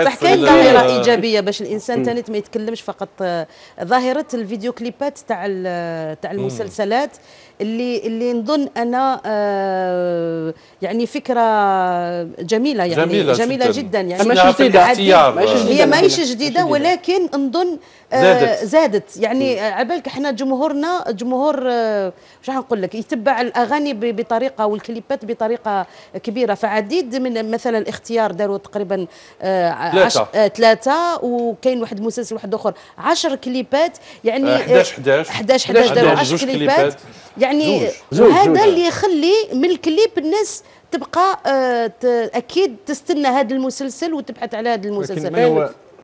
صح كاين ظاهره ايجابيه باش الانسان ثاني ما يتكلمش فقط آه، ظاهره الفيديو كليبات تاع آه، تاع المسلسلات اللي اللي نظن انا آه، يعني فكره جميله يعني جميله, جميله جدا, يعني ماشي جديده هي ماهيش جديده ولكن نظن آه، زادت زادت يعني على بالك احنا جمهورنا جمهور مش آه، نقول لك يتبع الاغاني بطريقه والكليبات بطريقه كبيره فعديد من مثلا الاختيار داروا تقريبا آه، ثلاثه وكاين واحد مسلسل واحد اخر 10 كليبات يعني 11 11 11 11 داروا 10 كليبات يعني زوج. هذا زوج. اللي يخلي من الكليب الناس تبقى آه، اكيد تستنى هذا المسلسل وتبحث على هذا المسلسل